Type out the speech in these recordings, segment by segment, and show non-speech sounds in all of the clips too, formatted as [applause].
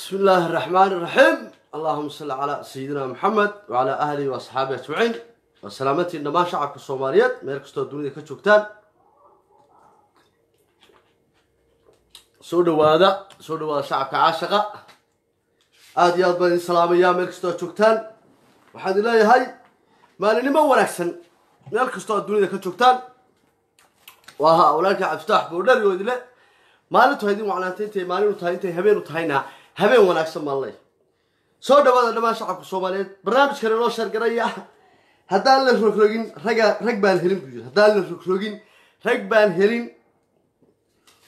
بسم الله الرحمن الرحيم اللهم صل على سيدنا محمد وعلى أهله وأصحابه أجمعين وسلامتي إنما شعبك الصوماليات ميركستو الدنيا كتشوكتان soo dhawaada soo dhawaada shacabka caashaqa aada iyo aad baan idin salaamayaa meel kastoo aad joogtaan waxaan idin leeyahay maalinimo wanaagsan meel kastoo aad dunida ka joogtaan waa ahaa walaalka cabdifitaax boodhari oo idile maalintu haydin wacnaantay intay maalinu habeen wanaagsan baan leeyahay soo dhawaada dhammaan shacabka soomaaliyeed barnaamijkana noo sheergaraya haddaan la rogrogin raggaa rag baan helin buu yiri haddaan la rogrogin rag baan helin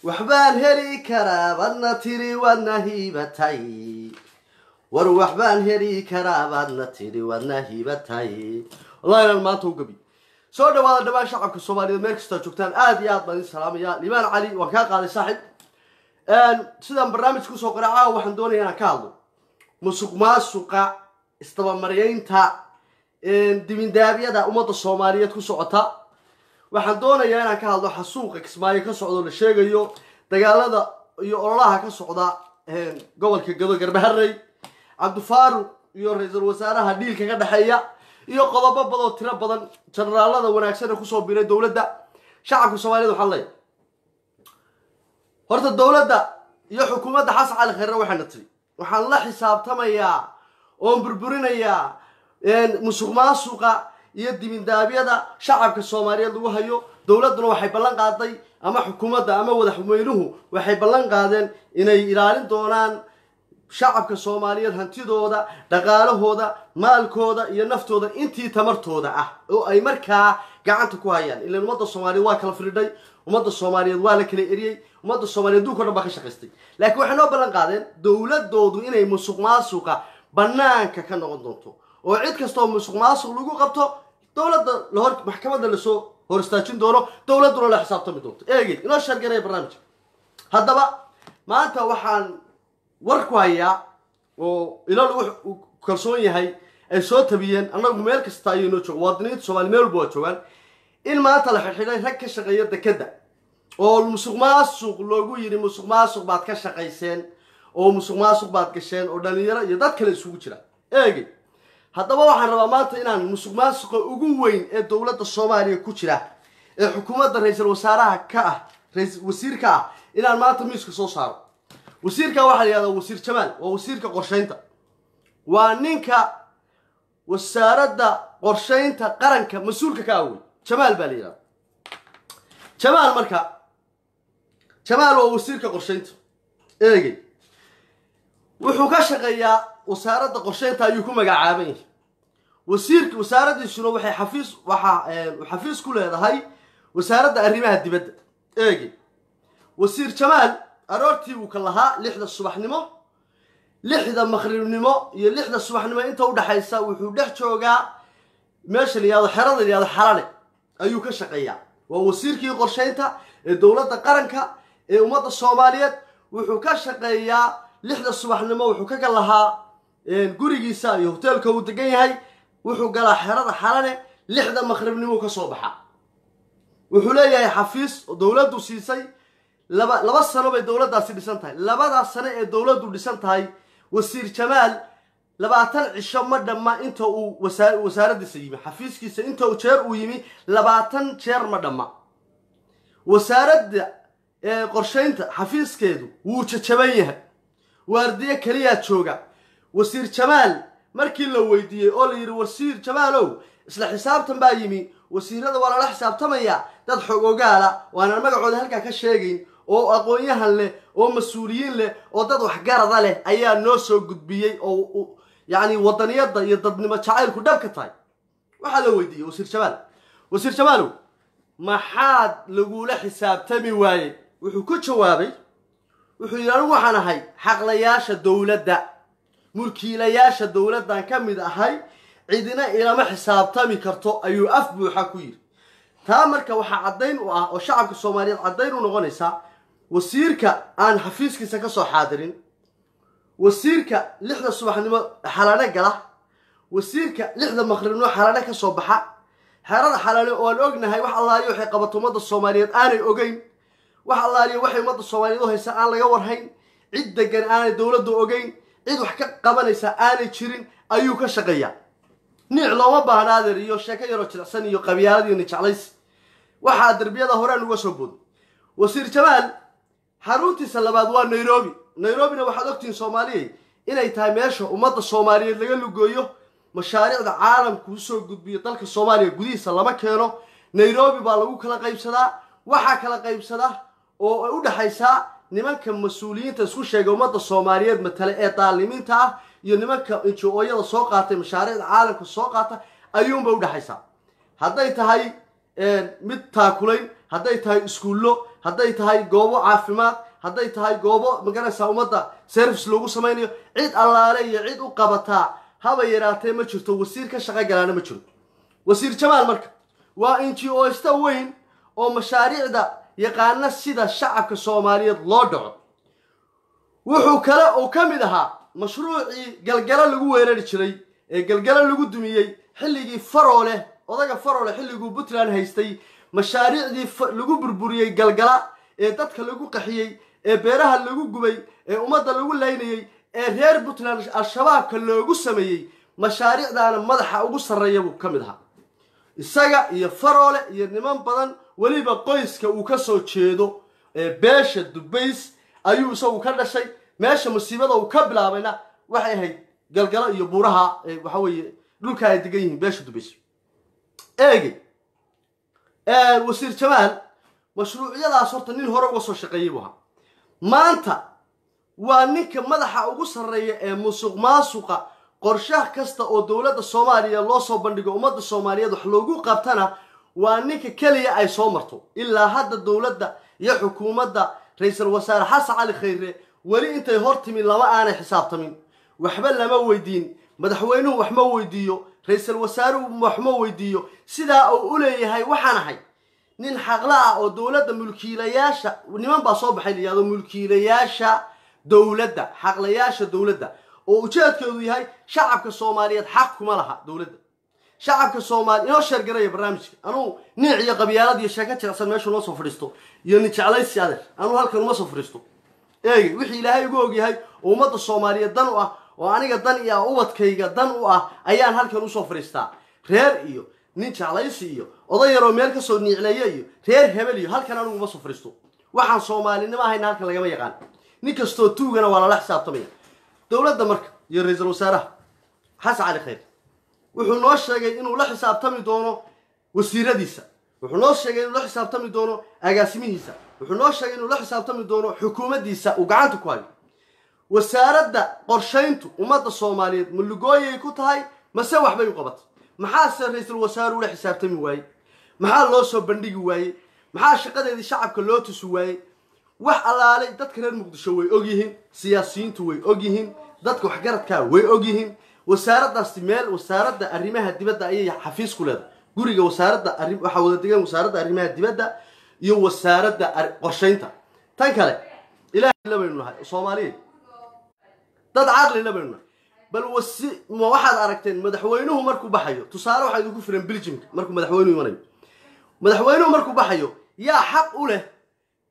waxbaan heli karaa baadna tiri waadna hiibatay war waxbaan heli karaa baadna tiri waadna hiibatay wallahi inaan maanta u gabi soo dhawaada dhammaan shacabka soomaaliyeed meel kastoad joogtaan aad iyo aad baan idin salaamayaa limaan cali waan kaa qaaday saaxib sidaan barnaamijka usoo qoray caawa ah, waxaan doonaya inaan ka hadlo musuq maasuqa istabamaryaynta dimindaabyada ummadda soomaaliyeed ku socota waxaan doonayaa inaan ka hadlo xasuuqa kismaayo ka socdoo la sheegayo dagaalada iyo ololaha ka socda gobolka gado garbaharey cabdifaaruq iyo ra-iisul wasaaraha dhiilka ka dhexeeya iyo qodobo badoo tiro badan jenaraalada wanaagsan ee kusoo biray dowladda shacabka soomaaliyed waxaan leeyahay horta dowladda iyo xukuumadda xasan cali khayre waxayna tiri waxaan la xisaabtamayaa oon burburinayaa musuq maasuqa iyo dimindaabyada shacabka soomaaliyeed lagu hayo dowladduna waxay ballan qaaday ama xukuumadda ama madaxweynuhu waxay ballan qaadeen inay ilaalin doonaan shacabka soomaaliyeed hantidooda dhaqaalahooda maalkooda iyo naftooda intii tamartooda ah oo ay markaa gacanta ku hayaan ilan ummadda soomaaliyeed waa kala firidhay ummadda soomaaliyeed waa la kala eriyey ummadda soomaliya adduunka o dhan baa ka shaqaystay laakiin waxay noo ballan qaadeen dowladdoodu inay musuq maasuqa banaanka ka noqon doonto oo cid kastoo musuq maasuq lagu qabto dowladda lahor maxkamadda lasoo hor istaajin doono dowladduna la xisaabtami doonto eegeed inoo shaargaraya barnaamijka haddaba maanta waxaan war ku hayaa oo ilaal wuxuu kalsoon yahay ay soo tabiyeen annagu meel kasta ayuynoo jooga waadiniinta soomaliya meel walba waa joogaan in maanta la xidxiday rag ka shaqeeya dekedda oo musuq maasuq loogu yiri musuq maasuq baad ka shaqayseen oo musuq maasuq baad gasheen oo dhalinyaro iyo dad kale isugu jira eegi haddaba waxaan rabaa maanta inaan musuq maasuqa ugu weyn ee dowladda soomaaliya ku jira ee xukuumadda ra-iisul wasaaraha ka ah rwasiirka ah inaan maanta miiska soo saaro wasiirka waxaa la yihahdaa wasiir jamaal waa wasiirka qorshaynta waa ninka wasaaradda qorshaynta qaranka mas-uulka ka awey ah, jamaal baa la yihahda jamaal marka jamaal waa wasiirka qorshaynta eegey wuxuu ka shaqeeyaa wasaaradda qorshaynta ayuu ku magacaaban yahay wasiirk wasaaradiisuna waxay xafiis waxaa eh, xafiis ku leedahay wasaaradda arrimaha dibadda eegey wasiir jamaal aroortii buu ka lahaa lixda subaxnimo lixda maqribnimo iyo lixda subaxnimo inta udhaxaysa wuxuu dhex joogaa meesha la xerada la yihahdo ayuu ka shaqeeyaa waa wasiirkii qorshaynta ee dowladda qaranka ee ummadda soomaaliyeed wuxuu ka shaqeeyaa lixda subaxnimo wuxuu ka gal lahaa gurigiisa iyo hoteelka uu degan yahay wuxuu galaa xerada xarane lixda maqhribnimou ka soo baxaa wuxuu leeyahay xafiis oo dowladdu siisay laba laba sano bay dowladdaasi dhisan tahay labadaas sano ee dowladdu dhisan tahay wasiir jamaal labaatan cisho ma dhamma inta uu wasaaraddiisa yimi xafiiskiisa inta jeer uu yimi labaatan jeer ma dhamma wasaaradda qorshaynta xafiiskeedu wuu jajaban yahay waardiye keliyaa jooga wasiir jamaal markii la weydiiyey oo la yidhi wasiir jamaalow isla xisaabtan baa yimi wasiirada waa lala xisaabtamaya dad xog ogaala oo aanaan magacooda halkaa ka sheegayn oo aqoonyahan leh oo mas-uuliyiin leh oo dad waxgarada leh ayaa noo soo gudbiyey oo yacni wadaniyadda iyo dadnimo jacaylku dhab ka tahay waxaa la weydiiyey wasiir jamaal wasiir jamaalow maxaad lagula xisaabtami waayey wuxuu ku jawaabay wuxuu yidhi anigu waxaan ahay xaqlayaasha dowladda mulkiilayaasha dowladdan ka mid ahay cidina ilama xisaabtami karto ayuu af buuxa ku yidhi taa marka waxaa caddayn u ah oo shacabka soomaaliyeed caddayn u noqonaysaa wasiirka aan xafiiskiisa ka soo xaadirin wasiirka lixda subaxnimo xalaano gala wasiirka lixda maqribnimo xalaano ka soo baxa xerada xalaale oo aan ognahay wax allaayo waxay qabato ummadda soomaaliyeed aanay ogeyn waxa allaaliya waxay umadda soomaaliyeed u haysaa aan laga warhayn cid degan aanay dowladdu ogeyn cid wax ka qabanaysa aanay jirin ayuu ka shaqeeyaa niic looma baahna iyo sheeko yaroo jilicsan iyo qabyaaladiyo nijeclays waxaa derbiyada horean uga soo booday wasiir jamaal xaruntiisa labaad waa nairobi nairobina waxaad ogtihiin soomaaliyay inay tahay meesha ummadda soomaaliyeed laga lugooyo mashaariicda caalamku usoo gudbiyo dalka soomaaliya gudihiisa lama keeno nairobi baa lagu kala qaybsadaa waxaa kala qaybsadaa oo ay u dhexaysaa nimanka mas-uuliyiinta isku sheegay ummadda soomaaliyeed matale ee daalimiinta ah iyo nimanka inji-ooyada soo qaatay mashaariicda caalamka soo qaata ayuunbay udhexaysaa hadday tahay eh, mid taakulayn hadday tahay iskuullo hadday tahay goobo caafimaad hadday tahay goobo maganaysaa ummadda service loogu samaynayo cid allaale iyo cid u qabataa haba yaraatee ma jirto wasiir ka shaqo galaana ma jiro wasiir jamaal marka waa inji-oysta weyn oo mashaariicda yaqaana sida shacabka soomaaliyeed loo dhaco wuxuu kale uu ka mid ahaa mashruucii galgalo lagu weerari jiray ee galgalo lagu dumiyey xilligii farooleh odaga faroole xilliguu puntland haystay mashaariicdii lagu burburiyey galgala ee dadka lagu qaxiyey ee beeraha lagu gubay ee ummadda lagu laynayey ee reer puntland al-shabaabka loogu sameeyey mashaariicdaana madaxa ugu sarreeya buu ka mid ahaa isaga iyo faroole iyo niman badan weliba qoyska uu ka soo jeedo beesha dubays ayuu isagu ka dhashay meesha musiibada uu ka bilaabayna waxay ahayd galgalo iyo buuraha waxa weeye dhulka ay degan yihiin beesha dubays eege wasiir jamaal mashruucyadaas horta nin hore uga soo shaqeeyey buu ahaa maanta waa ninka madaxa ugu sarreeya ee musuq maasuqa qorshaha kasta oo dowladda soomaaliya loo soo bandhigo ummadda soomaaliyeed wax loogu qabtana waa ninka keliya ay soo marto ilaa hadda dowladda iyo xukuumadda ra-iisul wasaare xasan cali khayre weli intay hor timin lama aanay xisaabtamin waxba lama weydiin madaxweynuhu wax ma weydiiyo ra-iisul wasaaruhu wax ma weydiiyo sidaa uu u leeyahay waxaan ahay nin xaqla ah oo dowladda mulkiilayaasha niman baa soo baxay layado mulkiilayaasha dowladda xaqlayaasha dowladda oo ujeedkeedu yahay shacabka soomaaliyeed xaq kuma laha dowladda shacabka soomaaliya inoo sheergaraya barnaamijka anuu ninac iyo qabyaalad iyo sheeko jecsan meeshu noo soo fadhiisto iyo nin jeclaysi adeer anuu halkan uma soo fadhiisto eeg wixii ilaahay ugu ogyahay oo ummadda soomaaliyeed dan u ah oo aniga dan iyo ubadkayga dan u ah ayaan halkan usoo fadhiistaa reer iyo nin jeclaysi iyo oday yaroo meel kasoo niicleeya iyo reer hebel iyo halkan anigu uma soo fadhiisto waxaan soomaalinimo ahayna halkan lagama yaqaan nin kastoo tuugana waa lala xisaabtamaya dowladda marka iyo ra-iisul wasaaraha xasan cali khayr wuxuu noo sheegay inuu la xisaabtami doono wasiiradiisa wuxuu noo sheegay inuu la xisaabtami doono agaasimihiisa wuxuu noo sheegay inuu la xisaabtami doono xukuumaddiisa uu gacanta ku hayo wasaaradda qorshayntu ummadda soomaaliyeed ma lugooyay ku tahay mase waxbay u qabatay maxaase ra-iisul wasaare ula xisaabtami waayey maxaa loo soo bandhigi waayey maxaa shaqadeedii shacabka loo tusi waayey wax allaalay dadka reer muqdisho way og yihiin siyaasiyiintu way og yihiin dadka waxgaradkaa way ogyihiin wasaaraddaasti meel wasaaradda arrimaha dibadda ayay xafiis ku leedahay guriga wasaaradda arri waxaa wada degan wasaaradda arrimaha dibadda iyo wasaaradda qorshaynta tan kale ilaahayla baynu nahay soomaaliya dad caqlila baynu nahay bal wasi ma waxaad aragteen madaxweynuhu markuu baxayo tusaale waxaa idinku filan biljimka markuu madaxweynuhu imanayo madaxweynuhu markuu baxayo yaa xaq u leh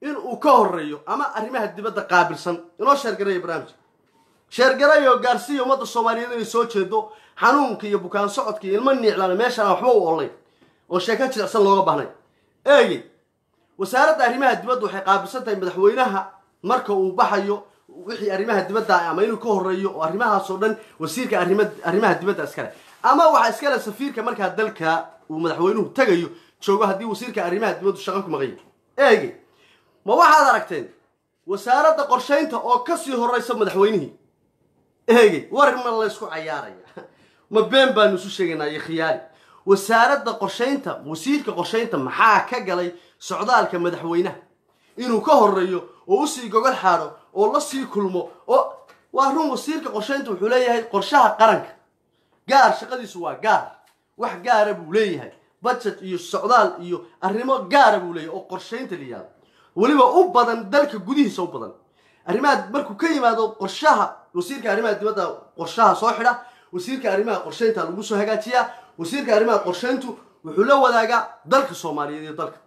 inuu ka horeeyo ama arrimaha dibadda qaabilsan inoo sheer garaya barnaamijka sheergarayo gaarsiiya ummadda soomaaliyeed inay soo jeedo xanuunka iyo bukaan socodka iyo ilmo niiclana meeshaan waxba u olayn oo sheeko jilicsan looga bahnay eegey wasaaradda arrimaha dibadda waxay qaabilsan tahay madaxweynaha marka uu baxayo wixii arrimaha dibadda ah ama inuu ka horeeyo oo arrimahaasoo dhan wasiirka arrimaha dibadda iskale ama waxaa iskale safiirka markaa dalka uu madaxweynuhu tegayo joogo haddii wasiirka arrimaha dibaddu shaqo ku maqayo eegey ma waxaad aragteen wasaaradda qorshaynta oo kasii horreysa madaxweynihii eegi war ma laysku cayaaraya ma been baanu isu sheegaynaa iyo khiyaali wasaaradda qorshaynta wasiirka qorshaynta maxaa ka galay socdaalka madaxweynaha inuu ka horeeyo oo u sii gogol xaadho oo la sii kulmo oo waa run wasiirka qorshaynta wuxuu leeyahay qorshaha qaranka gaar shaqadiisu waa gaar wax gaara buu leeyahay budget iyo socdaal iyo arrimo gaara buu leeyahay oo qorshaynta la yihahdo weliba u badan dalka gudihiisa u badan arrimaha markuu ka yimaado qorshaha wasiirka arrimaha dibadda qorshaha soo xidha wasiirka arrimaha qorshaynta lagu soo hagaajiyaa wasiirka arrimaha qorshayntu wuxuu la wadaagaa dalka soomaaliyeed iyo dalka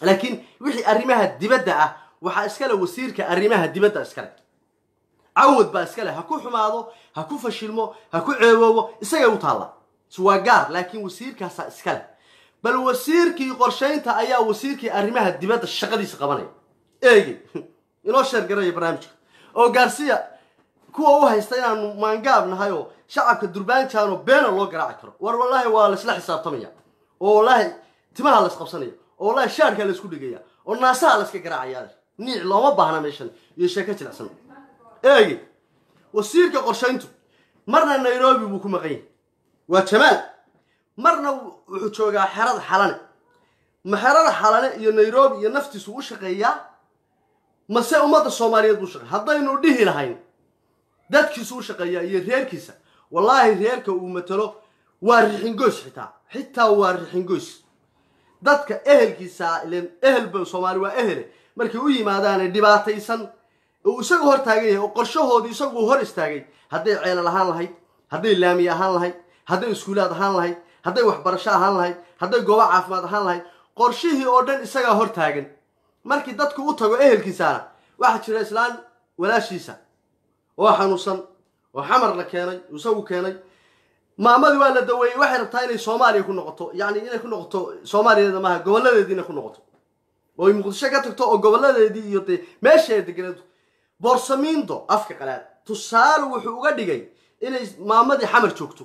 laakiin wixii arrimaha dibadda ah waxaa iskale wasiirka arrimaha dibadda iskale cawad baa iskale ha ku xumaado ha ku fashilmo ha ku ceeboobo isagay u taalla waa gaar laakiin wasiirkaasaa iskale bal wasiirkii qorshaynta ayaa wasiirkii arrimaha dibadda shaqadiisa qabanaya eegi [laughs] inoo sheer garaya barnaamijka oo gaarsiya kuwa u haysta inaanu maangaab nahayoo shacabka durbaanjaanoo beena loo garaaci karo war wallaahi waa laysla xisaabtamaya oo wallaahi timaha la isqabsanaya oo wallaahi shaarkaa laysku dhigaya oo naasaha layska garaacaya niic looma baahna meeshan iyo sheeko jilicsan eegi wasiirka qorshayntu marna nairobi buu ku maqan yahay waa jamaal marna wuxuu joogaa xerada xalane ma xerada xalane iyo nairobi iyo naftiisu u shaqeeyaa mase ummadda soomaaliyeed buu shaqeey haddaynu dhihi lahayn u shaqeeya iyo reerkiisa wallaahi reerka uu matalo waa rixingoys xitaa xitaa waa rixingoys dadka ehelkiisaa ilen ehel ba soomaali waa ehele markay u yimaadaane dhibaataysan uu isagu hortaagan yahay oo qorshahoodii isagu hor istaagay hadday ceelal ahaan lahayd hadday laamiye ahaan lahayd hadday iskuulaad ahaan lahayd hadday waxbarasho ahaan lahayd hadday goobo caafimaad ahaan lahayd qorshihii oo dhan isagaa hor taagan markii dadku u tago ehelkiisaana waxaa jira islaan walaashiisa oo xanuunsan oo xamar la keenay isagu keenay maamadii waa la daweeyey waxay rabtaa inay soomaaliya ku noqoto yani inay ku noqoto soomaaliyeeda maaha goboladeedii inay ku noqoto oo ay muqdisho ka tagto oo goboladeedii iyo dee meesha ay deganeedo boorsamiindo afka qalaad tusaale wuxuu uga dhigay inay maamadii xamar joogto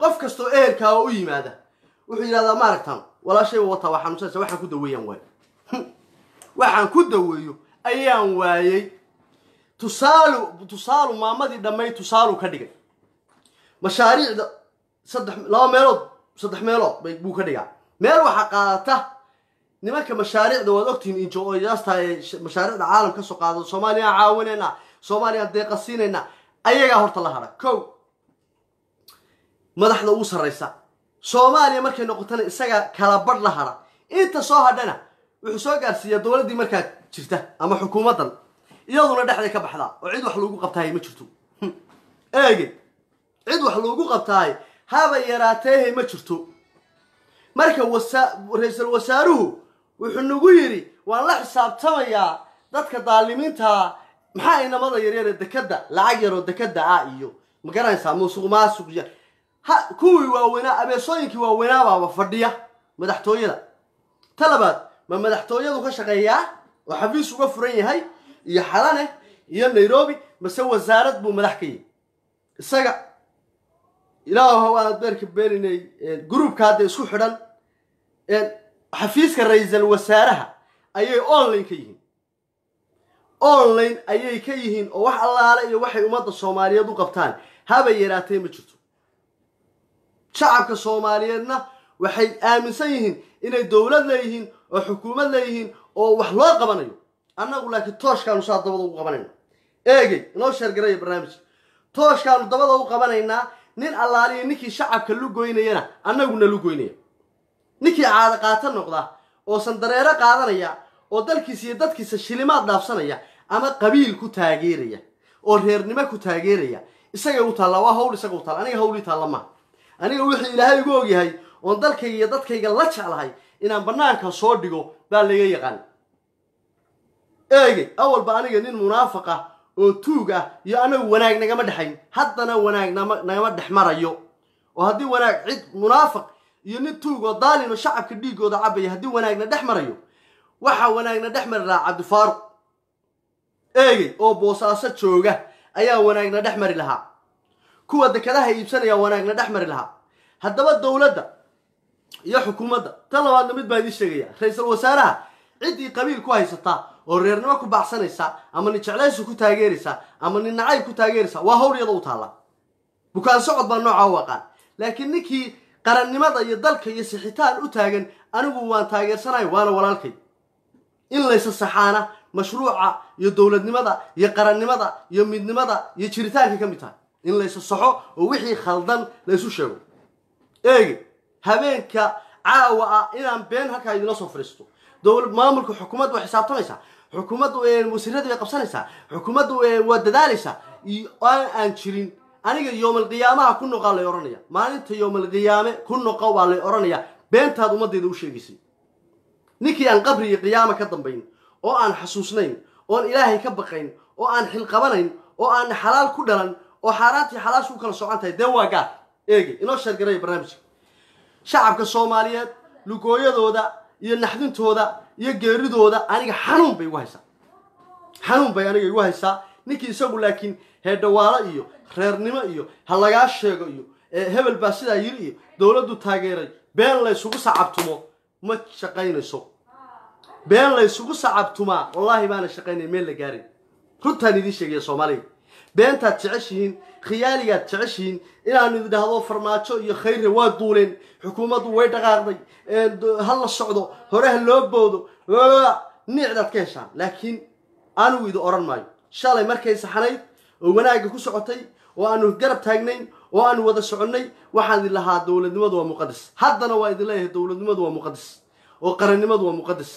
qof kastoo ehelkaa u yimaada wuxuu yidhahdaa maaragtaan walaashay wataa waa xanuunsanaysa waxaan ku daweeyaan waayo [laughs] waxaan ku daweeyo ayaan waayey tusaalu tusaalu maamadii dhammay tusaalu ka dhigay mashaariicda saddex laba meelood saddex meelood bay buu ka dhigaa meel waxaa qaadata nimanka mashaariicda waad ogtihiin injoyasta ee mashaariicda caalam ka soo qaado soomaaliya caawinaynaa soomaaliya deeqa siinaynaa ayagaa horta la hadha ko madaxda ugu sarraysa soomaaliya markay noqotana isaga kala badh la hadha inta soo hadhana wuxuu soo gaarsiiyaa dowladdii markaa jirta ama xukuumaddan iyaduna dhexday ka baxdaa oo cid wax loogu qabtahay ma jirto eege cid wax loogu qabtaay haba yaraateehe ma jirto marka wasa ra-iisul wasaaruhu wuxuu nagu yidhi waan la xisaabtamayaa dadka daalimiinta maxaa inamada yaryare dekada lacag yaroo dekada ah iyo ma garanaysaa muusuq maasuqya ha kuwii waaweynaa abeesooyinkii waaweynaababa fadhiya madaxtooyada ta labaad ma madaxtooyadu ka shaqeeyaa oo xafiis uga furan yahay iyo xalane iyo nairobi mase wasaarad buu madax ka yihi isaga ilaahu aan beerka beeninay gruubka hadda isku xidhan xafiiska ra-iisal wasaaraha ayay online ka yihiin online ayay ka yihiin oo wax allaale iyo waxay ummadda soomaaliyeed u qabtaan habay yaraatee ma jirto shacabka soomaaliyeedna waxay aaminsan yihiin inay dowlad leeyihiin oo xukuumad leeyihiin oo wax loo qabanayo annagu laakiin tooshkaanu saa dabada u qabanayna eegey inoo sheergaraya barnaamijka tooshkaanu dabada u qabanaynaa nin allaaliya ninkii shacabka lu goynayana annaguna lu goynaya ninkii caado qaata noqda oo dareero qaadanaya oo dalkiisa iyo dadkiisa shilimaad dhaafsanaya ama qabiil ku taageeraya oo reernimo ku taageeraya isagay u taalla waa hawl isaga u taalla aniga howlii taalla maa aniga wixii ilaahay igu ogyahay oon dalkayga iyo dadkayga la jeclahay inaan bannaanka soo dhigo baa laga yaqaan eege awalba aniga nin munaafaq ah oo tuug ah iyo anagu wanaag nagama dhexayn haddana wanaag nagama dhex marayo oo haddii wanaag cid munaafaq iyo nin tuug oo daalin oo shacabka dhiiggooda cabaya haddii wanaagna dhex marayo waxaa wanaagna dhex mari lahaa cabdifaaruq eegey oo boosaaso jooga ayaa wanaagna dhex mari lahaa kuwa dekadaha iibsanaya wanaagna dhex mari lahaa haddaba dowladda iyo xukuumadda tan labaadna mid baa idiin sheegaya ra iisal wasaaraha ciddii qabiil ku haysataa oo reernimo ku baxsanaysa ama nin jeclaysu ku taageeraysa ama nin nacayb ku taageeraysa waa hawl iyada u taalla bukaan socod baa noocaa waqaan laakiin ninkii qarannimada iyo dalka iyo sixitaan u taagan anigu waan taageersanahay waana walaalkay in laysa saxaana mashruuca iyo dowladnimada iyo qarannimada iyo midnimada iyo jiritaankay ka mid tahay in laysa saxo oo wixii khaldan laysu sheego eege habeenka caawa ah inaan been halkaa idinla soo fadhiisto dowlad maamulka xukuumadda waa xisaabtamaysaa xukuumadda wasiiradii eh, bay qabsanaysaa xukuumadda eh, waa dadaalaysaa aan jirin aniga yoomalqiyaamaha ku noqaa lay odhanaya maalinta yoomalqiyaame ku noqo waa lay odhanaya beentaad ummaddeeda u sheegaysay ninkii aan qabri iyo qiyaama ka dambayn oo aan xasuusnayn oon ilaahay ka baqayn oo aan xilqabanayn oo aan xalaal ku dhalan oo xaaraantii xalaashu u kala socon tahay dee waa gaar eegi inoo sheergaraya barnaamijka shacabka soomaaliyeed lugooyadooda iyo naxdintooda iyo geeridooda aniga xanuun bay igu haysaa xanuun bay aniga igu haysaa ninkii isagu laakiin heedhawaalo iyo reernimo iyo ha lagaa sheego iyo eh, hebel baa sidaa yiri iyo dowladdu taageeray been laysugu sacabtumo ma shaqaynayso been laysugu sacabtumaa wallaahi maana shaqaynaya meel la gaaray runtaan idiin sheegaya soomaaliya beentaad jeceshihiin khiyaaligaad jeceshihiin inaanu idhaahdo farmaajo iyo khayre waa duuleen xukuumaddu way dhaqaaqday ha la socdo hore ha loo boodo niicdaad ka heshaan laakiin anigu idin odhan maayo shalay markay saxanayd oo wanaagga ku socotay oo aanu garab taagnayn oo aanu wada soconnay waxaan idin lahaa dowladnimadu waa muqadas haddana waa idin leeyahay dowladnimadu waa muqadas oo qarannimadu waa muqadas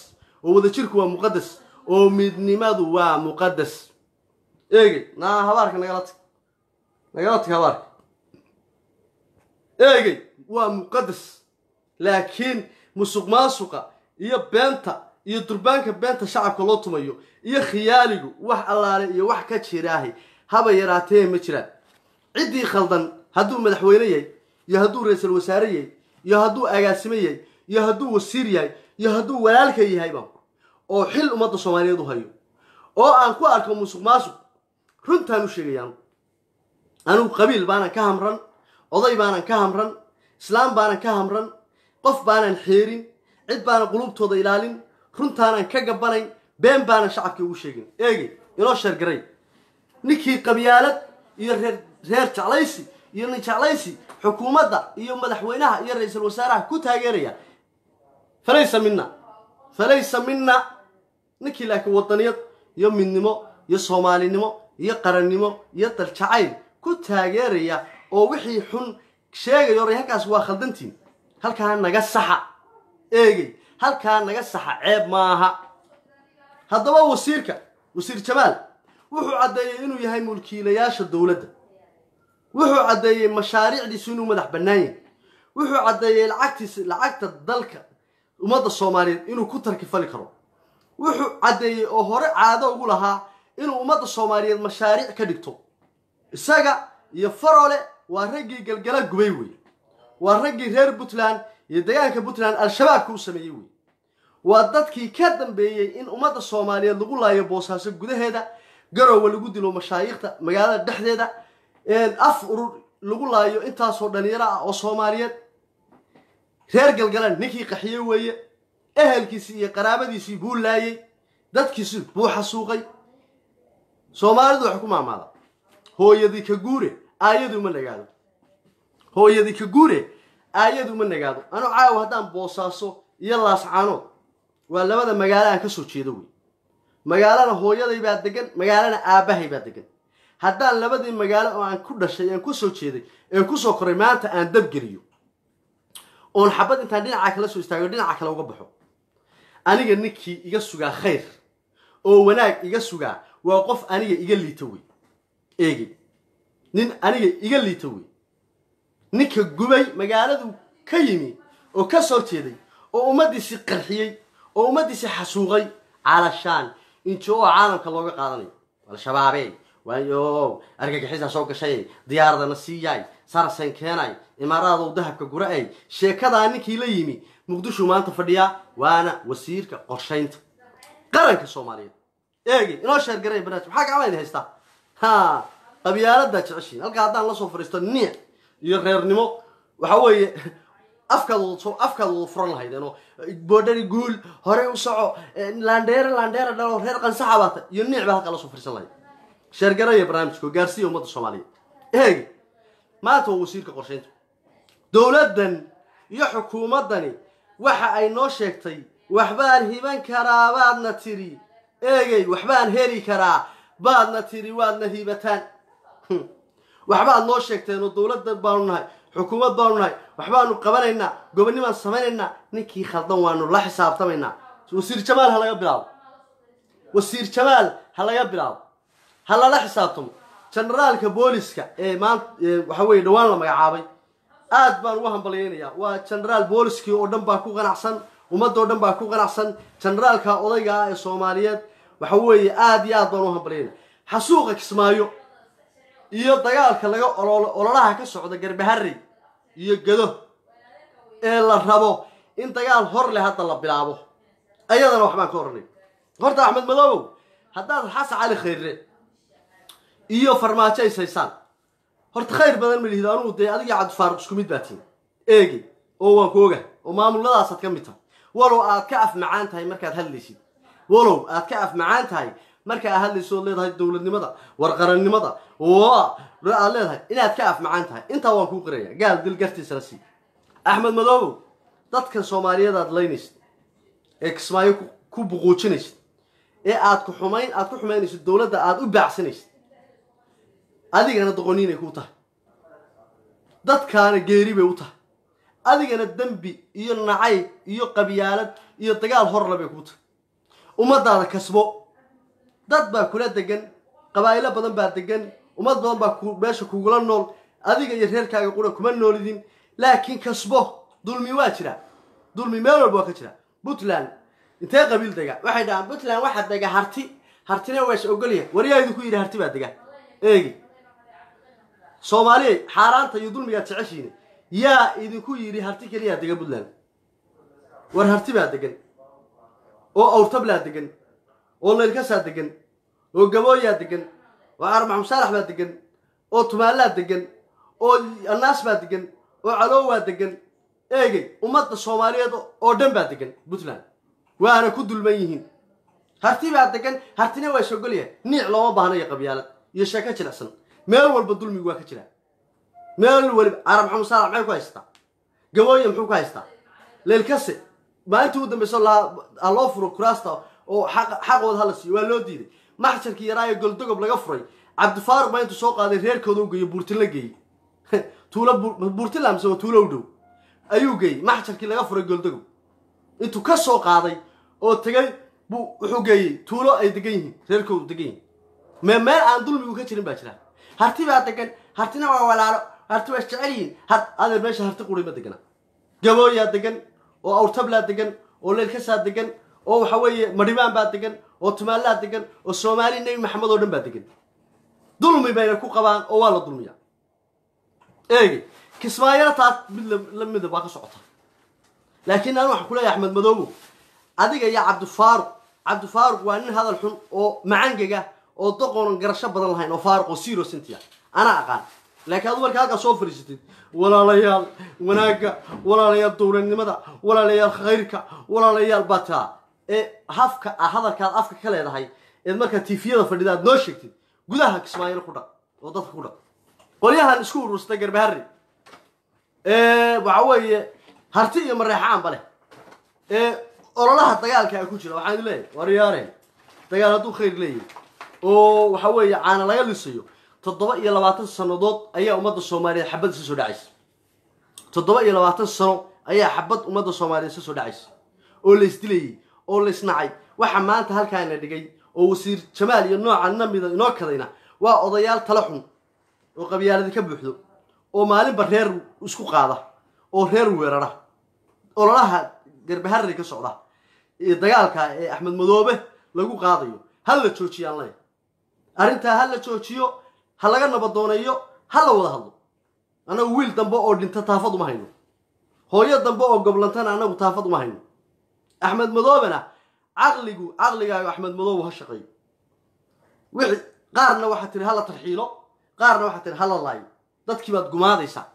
oo wadajirku waa muqadas oo midnimadu waa muqadas eegey naa habaarka nagala tag nagala tag habaarka eegey waa muqadas laakiin musuqmaasuqa iyo beenta iyo durbaanka beenta shacabka loo tumayo iyo khiyaaligu wax allaale iyo wax ka jiraahay haba yaraatee ma jiraan ciddii khaldan hadduu madaxweyne yahay iyo hadduu ra iisal wasaare yahay iyo hadduu agaasime yahay iyo hadduu wasiir yahay iyo hadduu walaalka yahay yahayba oo xil ummadda soomaaliyeed u hayo oo aan ku arko musuqmaasuq runtaan u sheegayaan anugu qabiil baanan ka hamran oday baanan ka hamran islaam baanan ka hamran qof baanan xeerin cid baanan qulubtooda ilaalin runtaanan ka gabbanayn been baanan shacabkii ugu sheegin eegi inoo sheergaray ninkii qabyaalad iyo reer reer jeclaysi iyo nin jeclaysi xukuumadda iyo madaxweynaha iyo ra-iisul wasaaraha ku taageeraya falaysa minna falaysa mina ninkii laakiin wadaniyad iyo midnimo iyo soomaalinimo iyo qarannimo iyo daljacayl ku taageeraya oo wixii xun sheegay oray halkaas waa khaldantiin halkaa naga saxa eegey halkaa naga saxa ceeb maaha haddaba wasiirka wasiir jamaal wuxuu caddeeyey inuu yahay mulkiilayaasha dowladda wuxuu caddeeyey mashaariicdiisu inuu madax bannaan wuxuu caddeeyey lacagtiisa lacagta dalka ummadda soomaaliyeed inuu ku tarkifali karo wuxuu caddeeyey oo hore caado ugu lahaa inuu ummadda soomaaliyeed mashaariic ka dhigto isaga iyo farole waa raggii galgala gubay weeye waa raggii reer puntland iyo deegaanka puntland al-shabaabka u sameeyey weeye waa dadkii ka dambeeyey in ummadda soomaaliyeed lagu laayo boosaaso gudaheeda garowa lagu dilo mashaayiikhda magaalada dhexdeeda af urur lagu laayo intaasoo dhalinyaro ah oo soomaaliyeed reer galgala ninkii qaxyo weeye ehelkiisii iyo qaraabadiisii buu laayey dadkiisi buu xasuuqay soomaalidu waxay ku maamaada hooyadii ka guure aayadu ma nagaado hooyadii ka guure aayadu ma nagaado anu caawa haddaan boosaaso iyo laascaanood waa labada magaalo aan ka soo jeedo wey magaalana hooyadaybaa degan magaalana aabbahaybaa degan haddaan labadii magaalo oo aan ku dhashay aan soo jeeday een kusoo koray maanta aan dabgeliyo oon xabad intaan dhinaca kala soo istaago dhinaca kale uga baxo aniga ninkii iga sugaa khayr oo wanaag iga sugaa waa qof aniga iga liita wey eegi nin aniga iga liita wey ninka gubay magaaladu ka yimi oo ka soo jeeday oo ummaddiisi qarxiyey oo ummaddiisi xasuuqay caalashaan oo caalamka looga qaadanayo al-shabaabey waayoo argagixisaa soo gashay diyaaradana siiyaay sarsen keenay imaaraadou dahabka gura-ay sheekadaa ninkii la yimi muqdishu maanta fadhiyaa waana wasiirka qorshaynta qaranka soomaaliyeed eegi inoo sheer garay barnaamij maxaa gacmaa idin haystaa ha qabyaalada jeceshiin halkaa haddaan lasoo fariisto niic iyo reernimo waxa weeye afkaad afkaad wada furan lahaydeen oo boodhari guul horey u soco eh, laandheere laandheere dhalo reer qansaxa baata iyo niic baa halkaa lasoo fadhiisan lahayd sheergaraya barnaamijka oo gaarsiiya ummadda soomaaliyeed eegi maanta wasiirka qorshaynta dowladdan iyo xukuumaddani waxa ay noo sheegtay waxbaan hiban karaabaadna tiri eegay waxbaan heli karaa baadna tiri waadna hiibataan hmm. waxbaad noo sheegteen oo dawladad baanu nahay xukuumad baanu nahay waxbaanu qabanaynaa gobonimaan samaynaynaa ninkii khaldan waanu la xisaabtamaynaa wasiir jamaal ha laga bilaabo wasiir jamaal ha laga bilaabo ha lala xisaabtamo generaalka booliska ee maanta waxa weye dhowaan la magacaabay aad baan ugu hambalyaynayaa waa generaal booliskii oo dhan baa ku qanacsan ummadoo dhan baa ku qanacsan jenaraalka ah ee soomaaliyeed waxa weeye aad iyo aad baan u hambalyayna xasuuqa kismaayo iyo dagaalka laga ololaha ka socda garbahari iyo gado ee la rabo in dagaal hor leh hadda la bilaabo ayadana waxbaan ka oranay horta axmed madoobow haddaad xasan cali khayre iyo farmaajo is haysaan horta khayr badan ma lihid anugu dee adigii cabdifaaruq isku mid baa tiin eegi oo waan ku oga oo maamuladaasaad ka mid tahay walow aad ka af macaan tahay markaad hadlaysid walow aad ka af macaan tahay marka aad hadlayso ood leedahay dowladnimada warqarannimada aad leedahay inaad ka af macaan tahay intaa waan kuu qiraya gaal dil gartiisala sii axmed madoobow dadka soomaaliyeed aad laynaysid ee kismaayo ku buquujinaysid ee aad ku xumayn aad ku xumaynaysid dowladda aad u baacsanaysid adigana doqoniinay kuu tahay dadkaana geeri bay u tahay adigana dembi iyo nacay iyo qabyaalad iyo dagaal horla bay kuu tahay ummadaada kasbo dad baa kula degan qabaa'ilo badan baa degan ummad badan baa meesha kugula nool adiga iyo reerkaaga qura kuma noolidin laakiin kasbo dulmi waa jira dulmi meel walba waa ka jira puntland intee qabiil dega waxay dhahaan puntland waxaa dega harti hartina waa is ogolyahay waryaa idinku yidhi harti baa dega eegi soomaaliya xaaraanta iyo dulmigaad jeceshiine yaa idinku yidhi harti keliyaa degan puntland war harti baa degan oo awrtablaa degan oo laylkasaa degan oo gabooyaa degan oo carmaxum saalax baa degan oo tumaallaa degan oo annaas baa degan oo caloowaa degan eegey ummadda soomaaliyeed oo dhan baa degan puntland waana ku dulman yihiin harti baa degan hartina waa sogolyahay niic looma baahnayo qabyaalad iyo sheeko jilicsan meel walba dulmigu waa ka jiraa meel weliba carab maxamud saalax maxay ku haystaa gabooye muxuu ku haystaa leelkase maalintii ugu dambayso loo furo kuraasta oo xaqooda hala siiyo waa loo diiday maxsharkii yaraayo goldogob laga furay cabdifaaruq baa intuu soo qaaday reerkooda u geeyo buurtin la geeyey [laughs] tuulbuurtin laamse waa tuulo u dhow ayuu geeyey maxsharkii laga furay goldogob intuu ka soo qaaday oo tegay buu wuxuu geeyey tuulo ay degan yihiin reerkoodu degan yihin meel aan dulmigu ka jirin baa jira harti baa degan hartina waa walaalo harti waa isjecelyihiin har adeer meesha harti qurima degana gabooyaa degan oo awrtablaa degan oo leelkasaa degan oo waxa weeye madhibaan baa degan oo tumaallaa degan oo soomaali nebi maxamed oo dhan baa degan dulmi bayna ku qabaan oo waa la dulmiyaa eegi kismaayana taas mid lamida baa ka socota laakiin aan waxaan ku axmed madoobo adiga iyo cabdifaaruq cabdifaaruq waa nin hadal xun oo macangaga oo doqonan garasho badan lahayn oo faaruq oo siro sintia anaa aqaan laakiin adu markaa halkaa soo fariisatid walaalayaal wanaagga walaalayaal dowladnimada walaalayaal khayrka walaalayaal bataa ee hafka hadalkaad afka ka leedahay eed markaa tifiyada fadhida aad noo sheegtid gudaha kismaayiil ku dhaq oo dadka ku dhaq qolyahan isku uruurstay garbahari waxa weeye harti iyo mareexaanba leh ee ololaha dagaalka a ah ku jira waxaan leeyahay waryaareen dagaal hadduu khayr leeyahay oo waxa weeye caana laga lisayo toddoba iyo labaatan sannadood ayaa ummadda soomaaliyeed xabad soo dhacaysa toddoba iyo labaatan sano ayaa xabad ummadda soomaaliyeed soo dhacaysa oo laysdilayay oo laysnacay waxa maanta halkaana dhigay oo wasiir jamaal iyo noocan namida ah inoo kadayna waa odayaal talaxun oo qabyaalada ka buuxdo oo maalinba reer isku qaada oo reer weerara ololaha garbaharari ka socda ee dagaalka ee axmed madoobe lagu qaadayo hal la joojiyo anlay arrintaa hal la joojiyo ha laga nabadooneeyo ha la wada hadlo annagu wiil dambe oo dhinta taafad uma hayno hooyo dambe oo goblantana anagu taafad uma hayno axmed madoobena caqligu caqligaagu axmed madoobu ha shaqeeyo wixii qaarna waxaa tihi hala tarxiilo qaarna waxaa tihi hala laayo dadkii baad gumaadaysaa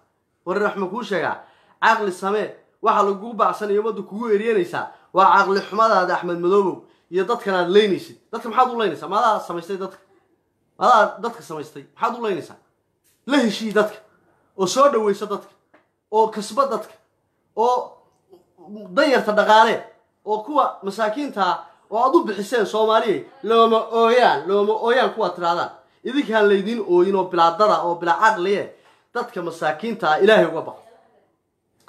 warin waxma kuu sheegaa caqli samee waxaa lagugu bacsanaya ummaddu kugu eryanaysaa waa caqli xumadaada axmed madoobow iyo dadkan aad laynaysid dadka maxaad u leynaysaa maadaa samaystay dadka adaa dadka samaystay maxaad u laynaysaa la heshii dadka oo soo dhaweysa dadka oo kasba dadka oo danyarta dhaqaale oo kuwa masaakiintaa oo aad u bixiseen soomaaliya looma ooyaan looma ooyaan kuwaad tiraadaan idinkaan laydiin ooyin oo bilaa dada oo bilaa caqliye dadka masaakiintaa ah, ilaahay uga baqo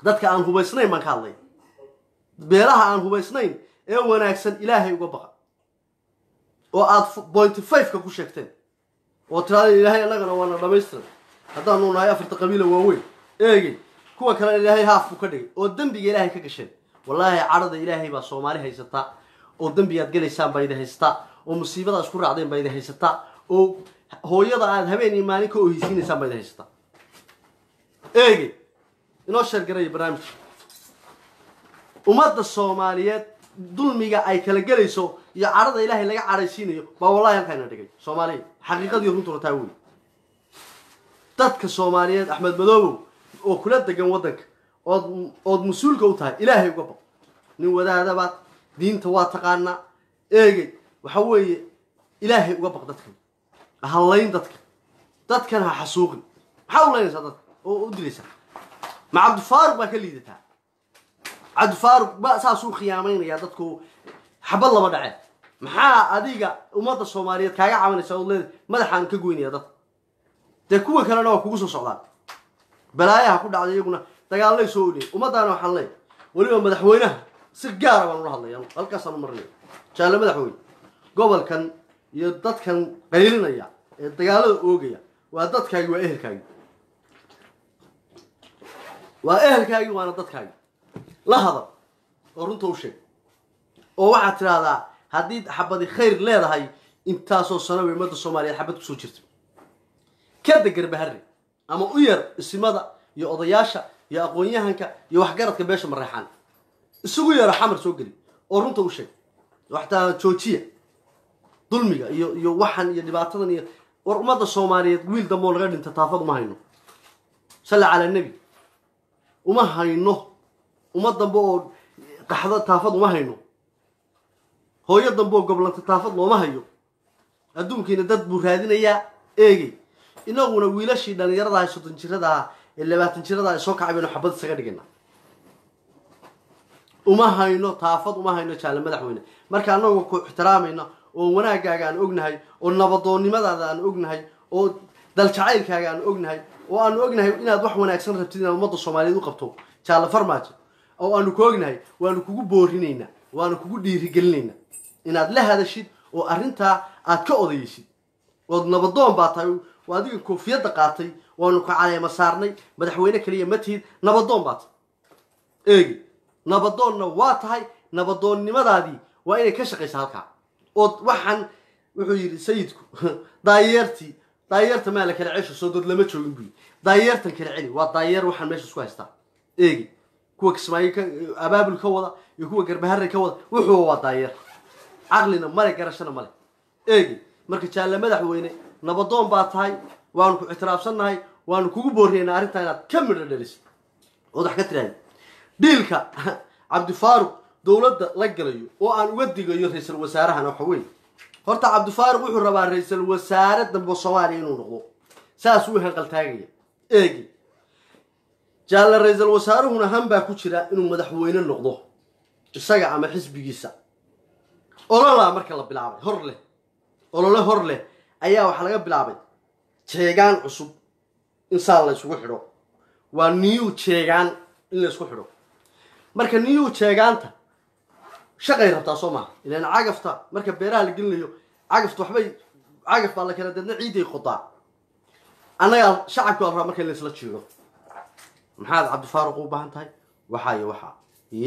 dadka aan hubaysnayn baan ka hadlay beelaha aan hubaysnayn ee wanaagsan ilaahay uga baqa oo aad bointy fiveka ku sheegteen oo tiraada ilaahay annagana waana dhammaystir haddaanu nahay afarta qabiila waaweyn eegi kuwa kalena ilaahay haaf buu ka dhigay oo dembiga ilaahay ka gasheen wallaahi cadhada ilaahay baa soomaali haysataa oo dembigaad gelaysaan baa idin haysataa oo musiibada isku raacdeen baa idin haysata oo hooyada aad habeen iyo maalin ka oheysiinaysaan baa idin haysataa eegi inoo sheergaraya barnaamijka ummadda soomaaliyeed dulmiga ay kala gelayso iyo carada ilaahay laga cadhaysiinayo baa wallahi halkaana dhigay soomaaliya xaqiiqadii runtuna taa wey dadka soomaaliyeed axmed madoobow oo kula degan waddanka ood ood mas-uulka u tahay ilaahay uga baq nin wadaadabaad diinta waa taqaanaa eegay waxa weeye ilaahay uga baq dadkan hallayn dadka dadkan ha xasuuqin maxaa u laynaysaa dadka oo u dilaysaa ma cabdifaaruq baa ka liidataa cabdifaaruq ba saasuu khiyaamaynayaa dadku xabad laba dhace maxaa adiga ummadda soomaaliyeed kaaga cabanaysa oo leeda madaxaan ka goynaya dadka dee kuwa kalena waa kugu soo socdaan balaayaha ku dhacday iyaguna dagaallay soo oliyay ummaddaana waxaan leeya weliba madaxweynaha si gaara ah baan ula hadlaya halkaasaan u marinaya jaalle madaxweyne gobolkan iyo dadkan qaylinaya ee dagaalada oogaya waa dadkaagi waa ehelkaagi waa ehelkaagi waana dadkaagi la hadal oo runta u sheeg oo waxaad tidhaahdaa haddii xabadi khayr leedahay intaasoo sano bay ummadda soomaaliyeed xabad kusoo jirta kada garbahari ama u yar isimada iyo odayaasha iyo aqoonyahanka iyo waxgaradka beesha mareexaan isugu yaro xamar soo geli oo runta u sheeg waxtaa joojiya dulmiga iyo iyo waxan iyo dhibaatadan iyo war ummadda soomaaliyeed wiil dambeoo laga dhinta taafad uma hayno salla calaa nebi uma hayno ummad dambe oo qaxda taafad uma hayno hooyo damboo goblanta taafad looma hayo adduunkiina dad buu raadinayaa eegay inaguna wiilashii dhallinyaradaah soddon jiradaah ee labaatan jiradaa soo kacay baynu xabad isaga dhigina uma hayno taafad uma hayno jaalle madaxweyne marka anagoo ku ixtiraamayna oo wanaagaaga aan ognahay oo nabadoonnimadaada aan ognahay oo daljacaylkaaga aan ognahay oo aanu ognahay inaad wax wanaagsan rabtid inaad ummadda soomaaliyeed u qabto jaalle farmaajo oo aanu ku ognahay waanu kugu boorinaynaa waanu kugu dhiirigelinaynaa inaad la hadashid oo arrintaa aad ka odayeysid ood nabadoon baa tahay oo adiga koofiyadda qaatay waanu ka caleema saarnay madaxweyne keliya ma tihid nabadoon baa tahay eegi nabadoonna waa tahay nabadoonnimadaadii waa inay ka shaqaysa halkaa ood waxaan wuxuu yidhi sayidku [laughs] daayeertii daayeerta maa la kala cesho soo dood lama joogin buyi daayeertan kala celi waa daayeer waxaan meesha isku haystaa eegi kuwa kismaayo abaabul ka wada iyo kuwa garbaharre ka wada wuxuba waa daayeer caqlina male garashana male eegi marka jaalle madaxweyne nabadoon baa tahay waanu ku ictiraafsannahay waanu kugu boorreynaa arrintaa inaad ka midho dhaliso ood wax ka tiraahda dhiilka [laughs] cabdifaaruq dowladda la galayo oo aan uga digayo ra-iisul wasaarahana waxa weeye horta cabdifaaruq wuxuu rabaa ra-iisul wasaare dambo soomaaliya inuu noqdo saas uu hanqaltaagaya eegi jaalle ra-iisul wasaaruhuna han baa ku jira inuu madaxweyne noqdo isaga ama xisbigiisa ololaa marka la bilaabay hor leh olole hor leh ayaa waxaa laga bilaabay jeegaan cusub in saa la isugu xidho waa niyu jeegaan in la isku xidho marka niyu jeegaanta shaqay rabtaa soo maha ilaan cagafta marka beeraha la gelinayo cagafta waxbay cagaf baa la kala deedna ciiday qodaa annagaa shacabka rabaa marka in la jiiro maxaad cabdifaaruq u baahan tahay waxaa iyo waxaa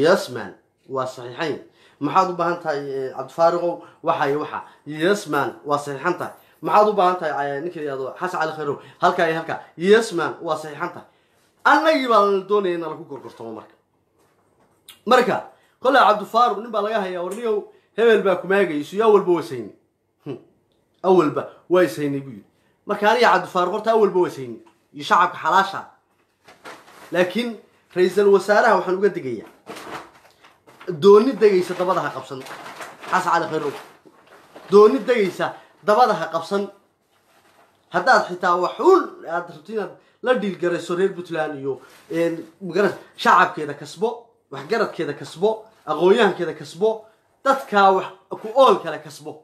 yasman waa saxiixayn maxaad u baahan tahay eh, cabdifaariqow waxa iyo waxa yesman waa saxiixan tahay maxaad u baahan tahay eh, ninka xasan cali khayrow halkaa iyo halkaa yesman waa saxiixan tahay annagii baa doonaya inaa lagu gorgortamo marka marka kolaa cabdifaruq nin baa laga hayaa warniyow hebel baa kumaagayso iyo awalba waa ishaynay hm. awalba waa ishaynay buu yidhi marka aniga cabdifaruq horta awalba waa iyo shacabka xalaasha laakiin ra-iisul wasaaraha waxaan uga degayaa dooni degaysa dabadaha ha qabsan xaas cali khayro dooni degaysa dabadaha qabsan haddaad xitaa waxuun aad rabto inaad la dhiilgarayso reer puntland iyo magarad shacabkeeda kasbo waxgaradkeeda kasbo aqoonyahankeeda kasbo dadkaa wax ku ool kale kasbo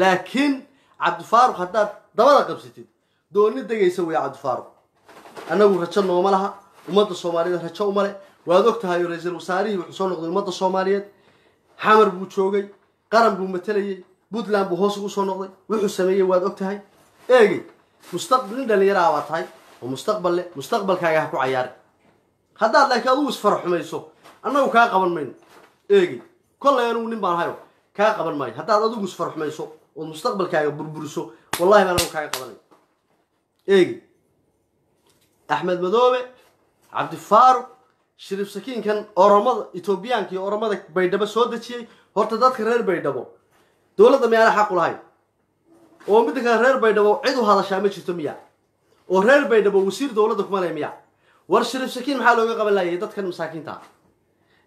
laakiin cabdifaaruq haddaad dabada qabsatid dooni degaysa weya cabdifaaruq annagu rajo nooma laha ummadda soomaaliyed rajo uma le waad og tahay oo ra-iisul wasaarihii wuxuu soo noqday ummadda soomaaliyeed xamar buu joogay qaran buu matelayey puntland buu hoos ugu soo noqday wuxuu sameeyey waad og tahay eegi mustaqbal nin dhallinyaraa baa tahay oo mustaqbal leh mustaqbalkaaga ha ku cayaaray haddaad laakiin adugu isfarxumayso annagu kaa qaban mayno eegi kollay anugu nin baan ahayo kaa qaban maayo haddaad adugu isfarxumayso ood mustaqbalkaaga burburiso wallahi baa anagu kaaga qabanaya eegi axmed madoobe cabdifaruq shirib sakiinkan oromada etoobiyaankii oromada baydhabo soo dejiyey horta dadka reer baydhabo dowladda miyaana xaq u lahayn oo midda kale reer baydhabo cid u hadashaa ma jirto miya oo reer baydhabo wasiir dowladda kuma leh miya war shirif sakiin maxaa looga qaban laayay dadkan masaakiinta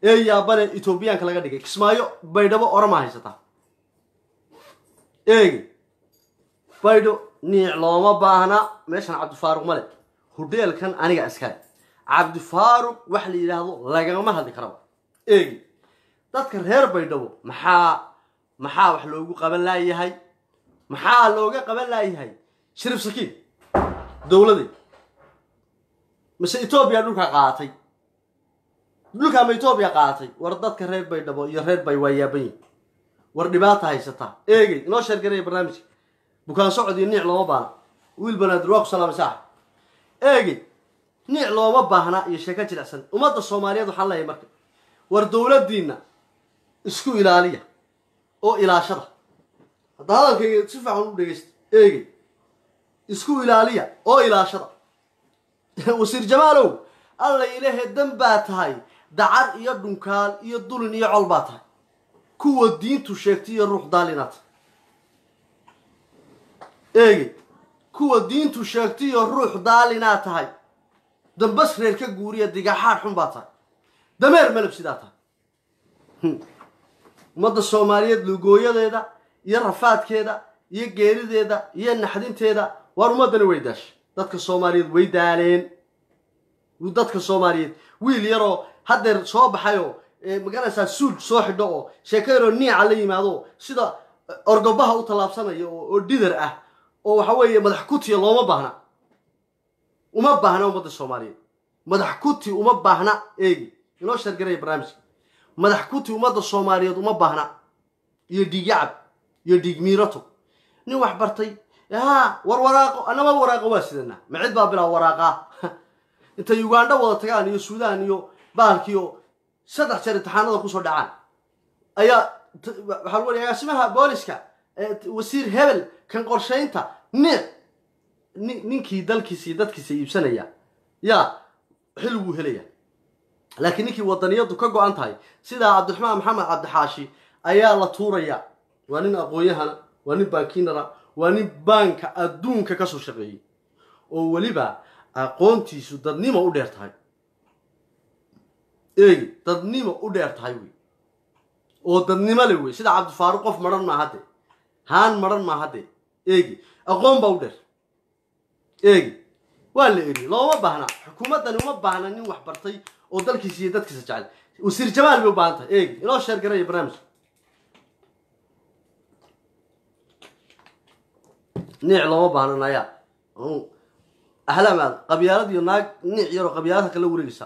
ee yaabale etoobiyaanka laga dhigay kismaayo baydhabo oroma haysata eegi baydho niic looma baahna meeshan cabdifaaruq male hudheelkan aniga iskale cabdifaaruq wax la yidhaahdo lagama hadli karaba eegi dadka reer baydhabo maxaa maxaa wax loogu qaban laayahay maxaa looga qaban laayahay shariif sakiin dowladii mise etoobiya dhulka qaatay dhulkaama ma etoobiya qaaatay war dadka reer baydhabo iyo reer bay waa yaaban yihin war dhibaata haysataa eegey inoo sheergaraya barnaamijka bukaan socod iyo niic looma baana wiil banaadir waa ku salaamay saax eegey nic looma baahnaa iyo sheeko jilicsan ummadda soomaaliyeed waxaan leeyahay marka war dowladdiinna isku ilaaliya oo ilaashada hadda hadalkayga si fiican u dhegeysta eegey isku ilaaliya oo ilaashada [laughs] wasiir jamaalow alla ilaahe dan baa tahay dacar iyo dhunkaal iyo dulin iyo col baa tahay kuwa diintu sheegtay iyo ruux daalinaad eege kuwa diintu sheegtay iyo ruux daalinaa tahay dambas reer ka guuriya digaxaad xun baa tahay dameer malab sidaa tahay ummadda soomaaliyeed lugooyadeeda iyo rafaadkeeda iyo geerideeda iyo naxdinteeda waar ummaddani way daashay dadka soomaaliyeed way daaleen dadka soomaaliyeed wiil yaroo haddeer soo baxayoo magaranaysaa suud soo xidho oo sheeko yaroo niica la yimaado sida orgobaha u tallaabsanaya oo dhidar ah oo waxa weeye madax kutiya looma baahna uma baahna ummadda soomaaliyeed madax kuti uma baahna eegi inoo shargaraya barnaamijka madax kuti ummadda soomaaliyeed uma baahna iyo dhiig yacab iyo dhiig miirato nin wax bartay ha war waraaqo annaba waraaqo waa sidanaa ma cid baa bilaa waraaqaa [laughs] intay uganda wada tagaan iyo suudaan iyo baalkiyo saddex jeer ku soo dhacaan ayaa waxaa lagu agaasimaha booliska wasiir hebel kan qorshaynta niic ninkii dalkiisii dadkiisa iibsanaya yaa xil wuu helaya laakiin ninkii wadaniyadu ka go'an tahay sidaa cabdiraxmaan maxamed cabdixaashi ayaa la tuuraya waa nin aqoonyahana waa nin bankinara waa nin baanka adduunka ka soo shaqeeyey oo weliba aqoontiisu dadnima u dheer tahay eegi dadnima u dheer tahay wey oo dadnimo le wey sida cabdifaaruq qof maran maa hadde haan maran maa hadde eegi aqoon baa u dheer eegi waa la eriyey looma baahna xukuumaddani uma baahna nin wax bartay oo dalkiisa iyo dadkiisa jecel wasiir jamaal bay u baahan tahay eegi inoo sheer garaya barnaamijka niic looma baahna nayaa ahlamaad qabyaalad iyo naag niic yaroo qabyaalaha kala wareegeysa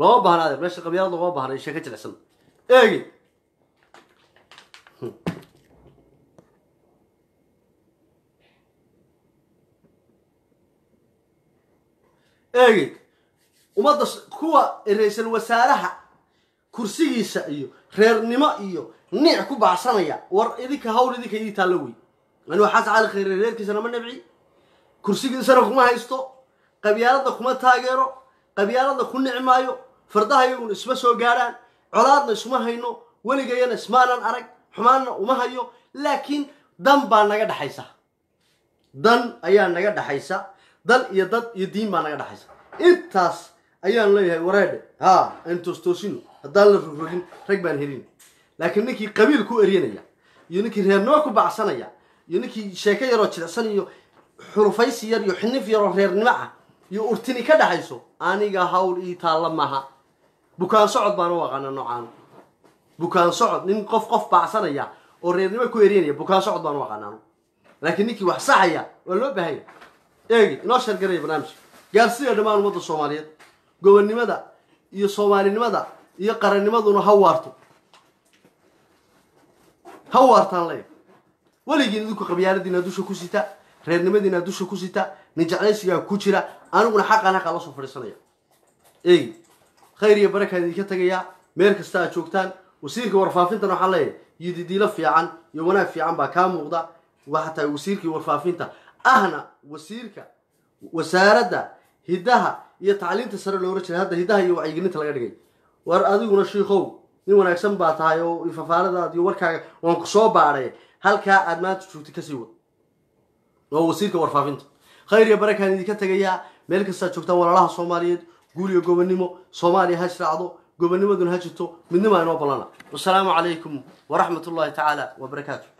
looma baahna adeer meesha qabyaalad loogama baahna sheeka jilicsan eegi eeg ummadda kuwa ra-isul wasaaraha kursigiisa iyo reernimo iyo niic ku baxsanaya war idinka hawl idinka idii taallo wey anuu xaas cali khayre reerkiisana ma nabci kursigiisana kuma haysto qabyaalada kuma taageero qabyaalada ku nicmaayo fardahayagun isma soo gaadhaan colaadna isuma hayno weligayana ismaanan arag xumaanna uma hayo laakiin dan baa naga dhexaysa dan ayaa naga dhaxaysa dal iyo dad iyo diin baa naga dhexaysa intaas ayaan leeyahay wareedhe ha antostoosino haddaan la rogrogin rag baan helin laakiin ninkii qabiil ku eryanaya iyo ninkii reernimo ku bacsanaya iyo ninkii sheeko yaroo jilicsan iyo xurufaysi yar iyo xinif yaroo reernimo ah iyo urtini ka dhaxayso aniga hawl ii taalla maha bukaan socod baan u aqaana noocaan bukaan socod nin qof qof baacsanaya oo reernimo ku eryanaya bukaan socod baan u aqaanaan laakiin ninkii wax saxaya waa loo baahanya eegi noo shargaraya barnaamijka gaarsiiya dhammaan ummadda soomaaliyeed gobonnimada iyo soomaalinimada iyo qarannimaduna ha waarto ha waartaan leeya weligiin idinku qabyaaladiina dusha ku sita reernimadiina dusha ku sita nin jeclaysigaa ku jira aniguna xaqaan xaqaa lasoo fadhiisanaya eegi khayr iyo barakaan idinka tagayaa meel kasta aad joogtaan wasiirka warfaafintana waxaan leeyahay yididiilo fiican iyo wanaag fiican baa kaa muuqda waxaatahay wasiirkii warfaafinta ahna wasiirka wasaaradda hiddaha iyo tacliinta sare loola jiray hadda hiddaha iyo wacyigelinta laga dhigay war adiguna shiikhow nin wanaagsan baa tahay oo fafaaradaad iyo warkaaga waan kusoo soo halkaa aad maanta joogtay kasii wad waa wasiirka warfaafinta khayr iyo barakaan idinka tegayaa meel kastaad joogtaan walaalaha soomaaliyeed guul iyo gobonnimo soomaaliya ha shraacdo gobonnimaduna ha jirto midnimaa inoo ballana wasalaamu calaykum waraxmat ullaahi tacaala wabarakaatu